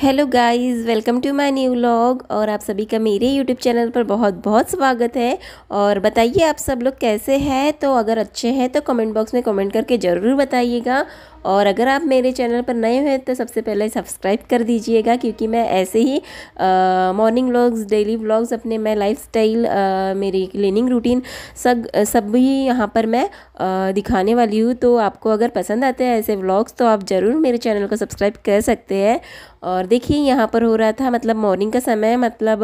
hello guys welcome to my new vlog और आप सभी का मेरे यूट्यूब चैनल पर बहुत बहुत स्वागत है और बताइए आप सब लोग कैसे हैं तो अगर अच्छे हैं तो कमेंट बॉक्स में कमेंट करके ज़रूर बताइएगा और अगर आप मेरे चैनल पर नए हैं तो सबसे पहले सब्सक्राइब कर दीजिएगा क्योंकि मैं ऐसे ही मॉर्निंग व्लॉग्स डेली व्लॉग्स अपने मैं लाइफ स्टाइल मेरी क्लिनिंग रूटीन सब सब भी यहाँ पर मैं आ, दिखाने वाली हूँ तो आपको अगर पसंद आते हैं ऐसे व्लॉग्स तो आप ज़रूर मेरे चैनल को सब्सक्राइब कर सकते हैं और और देखिए यहाँ पर हो रहा था मतलब मॉर्निंग का समय मतलब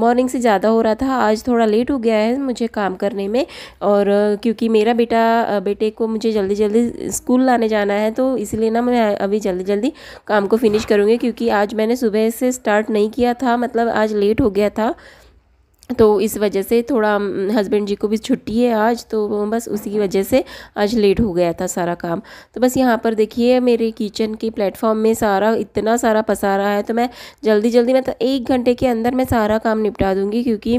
मॉर्निंग से ज़्यादा हो रहा था आज थोड़ा लेट हो गया है मुझे काम करने में और क्योंकि मेरा बेटा बेटे को मुझे जल्दी जल्दी स्कूल लाने जाना है तो इसलिए ना मैं अभी जल्दी जल्दी काम को फिनिश करूँगी क्योंकि आज मैंने सुबह से स्टार्ट नहीं किया था मतलब आज लेट हो गया था तो इस वजह से थोड़ा हस्बैंड जी को भी छुट्टी है आज तो बस उसी की वजह से आज लेट हो गया था सारा काम तो बस यहाँ पर देखिए मेरे किचन के प्लेटफॉर्म में सारा इतना सारा पसारा है तो मैं जल्दी जल्दी मतलब तो एक घंटे के अंदर मैं सारा काम निपटा दूँगी क्योंकि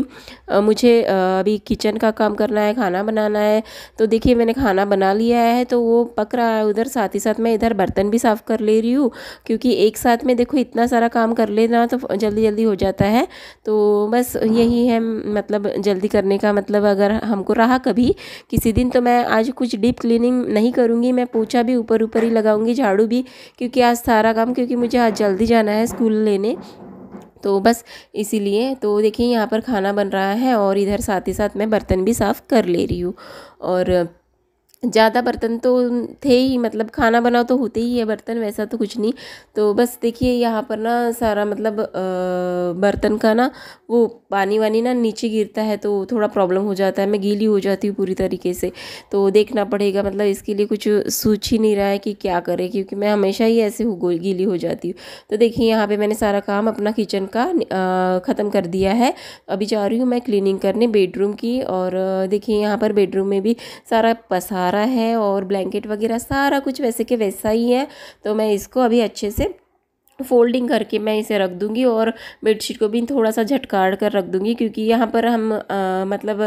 मुझे अभी किचन का काम करना है खाना बनाना है तो देखिए मैंने खाना बना लिया है तो वो पक रहा है उधर साथ ही साथ मैं इधर बर्तन भी साफ़ कर ले रही हूँ क्योंकि एक साथ में देखो इतना सारा काम कर लेना तो जल्दी जल्दी हो जाता है तो बस यही है है मतलब जल्दी करने का मतलब अगर हमको रहा कभी किसी दिन तो मैं आज कुछ डीप क्लीनिंग नहीं करूँगी मैं पोछा भी ऊपर ऊपर ही लगाऊँगी झाड़ू भी क्योंकि आज सारा काम क्योंकि मुझे आज जल्दी जाना है स्कूल लेने तो बस इसीलिए तो देखिए यहाँ पर खाना बन रहा है और इधर साथ ही साथ मैं बर्तन भी साफ़ कर ले रही हूँ और ज़्यादा बर्तन तो थे ही मतलब खाना बनाओ तो होते ही है बर्तन वैसा तो कुछ नहीं तो बस देखिए यहाँ पर ना सारा मतलब आ, बर्तन का ना वो पानी वानी ना नीचे गिरता है तो थोड़ा प्रॉब्लम हो जाता है मैं गीली हो जाती हूँ पूरी तरीके से तो देखना पड़ेगा मतलब इसके लिए कुछ सोच ही नहीं रहा है कि क्या करें क्योंकि मैं हमेशा ही ऐसे हो गीली हो जाती हूँ तो देखिए यहाँ पर मैंने सारा काम अपना किचन का ख़त्म कर दिया है अभी जा रही हूँ मैं क्लीनिंग करने बेडरूम की और देखिए यहाँ पर बेडरूम में भी सारा पसार सहारा है और ब्लैंकेट वगैरह सारा कुछ वैसे के वैसा ही है तो मैं इसको अभी अच्छे से फोल्डिंग करके मैं इसे रख दूँगी और बेडशीट को भी थोड़ा सा झटकाड़ कर रख दूँगी क्योंकि यहाँ पर हम आ, मतलब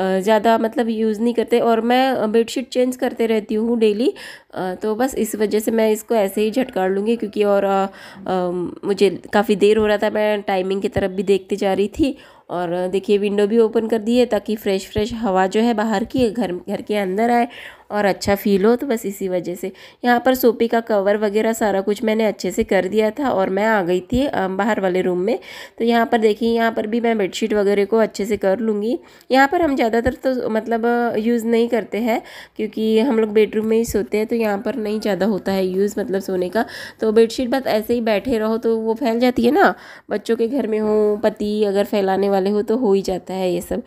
ज़्यादा मतलब यूज़ नहीं करते और मैं बेडशीट चेंज करते रहती हूँ डेली आ, तो बस इस वजह से मैं इसको ऐसे ही झटकाड़ लूँगी क्योंकि और आ, आ, मुझे काफ़ी देर हो रहा था मैं टाइमिंग की तरफ भी देखती जा रही थी और देखिए विंडो भी ओपन कर दी है ताकि फ्रेश फ्रेश हवा जो है बाहर की घर घर के अंदर आए और अच्छा फील हो तो बस इसी वजह से यहाँ पर सोपी का कवर वगैरह सारा कुछ मैंने अच्छे से कर दिया था और मैं आ गई थी बाहर वाले रूम में तो यहाँ पर देखिए यहाँ पर भी मैं बेडशीट वगैरह को अच्छे से कर लूँगी यहाँ पर हम ज़्यादातर तो मतलब यूज़ नहीं करते हैं क्योंकि हम लोग बेडरूम में ही सोते हैं तो यहाँ पर नहीं ज़्यादा होता है यूज़ मतलब सोने का तो बेडशीट बस ऐसे ही बैठे रहो तो वो फैल जाती है ना बच्चों के घर में हो पति अगर फैलाने वाले हो तो हो ही जाता है ये सब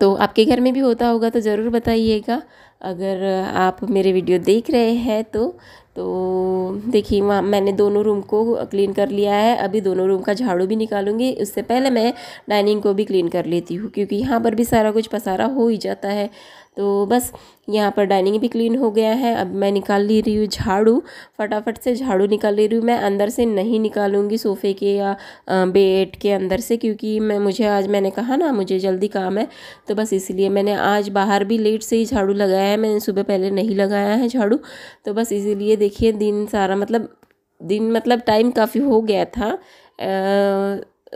तो आपके घर में भी होता होगा तो ज़रूर बताइएगा अगर आप मेरे वीडियो देख रहे हैं तो तो देखिए वहाँ मैंने दोनों रूम को क्लीन कर लिया है अभी दोनों रूम का झाड़ू भी निकालूंगी उससे पहले मैं डाइनिंग को भी क्लीन कर लेती हूँ क्योंकि यहाँ पर भी सारा कुछ पसारा हो ही जाता है तो बस यहाँ पर डाइनिंग भी क्लीन हो गया है अब मैं निकाल ले रही हूँ झाड़ू फटाफट से झाड़ू निकाल ले रही हूँ मैं अंदर से नहीं निकालूंगी सोफ़े के या बेड के अंदर से क्योंकि मैं मुझे आज मैंने कहा ना मुझे जल्दी काम है तो बस इसीलिए मैंने आज बाहर भी लेट से ही झाड़ू लगाया लगाया मैंने सुबह पहले नहीं लगाया है झाड़ू तो बस इसीलिए देखिए दिन सारा मतलब दिन मतलब टाइम काफ़ी हो गया था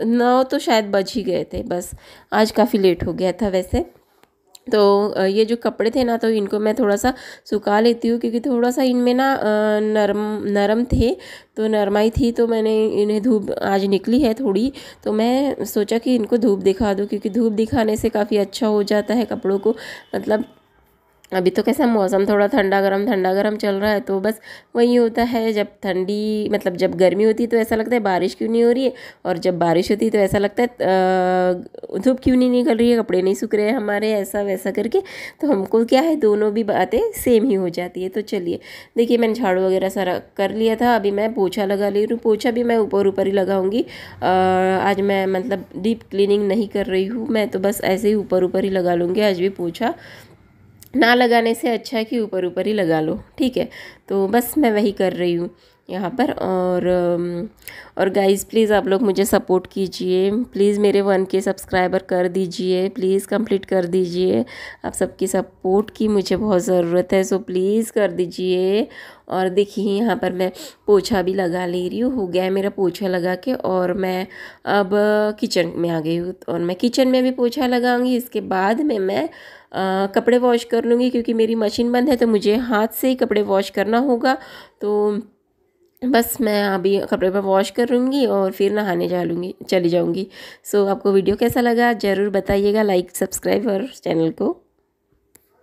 नौ तो शायद बज ही गए थे बस आज काफ़ी लेट हो गया था वैसे तो ये जो कपड़े थे ना तो इनको मैं थोड़ा सा सुखा लेती हूँ क्योंकि थोड़ा सा इनमें ना नरम नरम थे तो नरमाई थी तो मैंने इन्हें धूप आज निकली है थोड़ी तो मैं सोचा कि इनको धूप दिखा दूँ क्योंकि धूप दिखाने से काफ़ी अच्छा हो जाता है कपड़ों को मतलब अभी तो कैसा मौसम थोड़ा ठंडा गर्म ठंडा गर्म चल रहा है तो बस वही होता है जब ठंडी मतलब जब गर्मी होती है तो ऐसा लगता है बारिश क्यों नहीं हो रही है और जब बारिश होती है तो ऐसा लगता है धूप क्यों नहीं निकल रही है कपड़े नहीं सूख रहे हैं हमारे ऐसा वैसा करके तो हमको क्या है दोनों भी बातें सेम ही हो जाती है तो चलिए देखिए मैंने झाड़ू वगैरह सारा कर लिया था अभी मैं पोछा लगा ले रही हूँ पोछा भी मैं ऊपर ऊपर ही लगाऊंगी आज मैं मतलब डीप क्लीनिंग नहीं कर रही हूँ मैं तो बस ऐसे ही ऊपर ऊपर ही लगा लूँगी आज भी पोछा ना लगाने से अच्छा है कि ऊपर ऊपर ही लगा लो ठीक है तो बस मैं वही कर रही हूँ यहाँ पर और और गाइज़ प्लीज़ आप लोग मुझे सपोर्ट कीजिए प्लीज़ मेरे वन के सब्सक्राइबर कर दीजिए प्लीज़ कंप्लीट कर दीजिए आप सबकी सपोर्ट की मुझे बहुत ज़रूरत है सो प्लीज़ कर दीजिए और देखिए यहाँ पर मैं पोछा भी लगा ले रही हूँ हो गया है मेरा पोछा लगा के और मैं अब किचन में आ गई हूँ और मैं किचन में भी पोछा लगाऊंगी इसके बाद में मैं आ, कपड़े वॉश कर लूँगी क्योंकि मेरी मशीन बंद है तो मुझे हाथ से ही कपड़े कपड़े वॉश करना होगा तो बस मैं अभी कपड़े पर वॉश करूँगी और फिर नहाने जा लूँगी चली जाऊँगी सो so, आपको वीडियो कैसा लगा ज़रूर बताइएगा लाइक सब्सक्राइब और चैनल को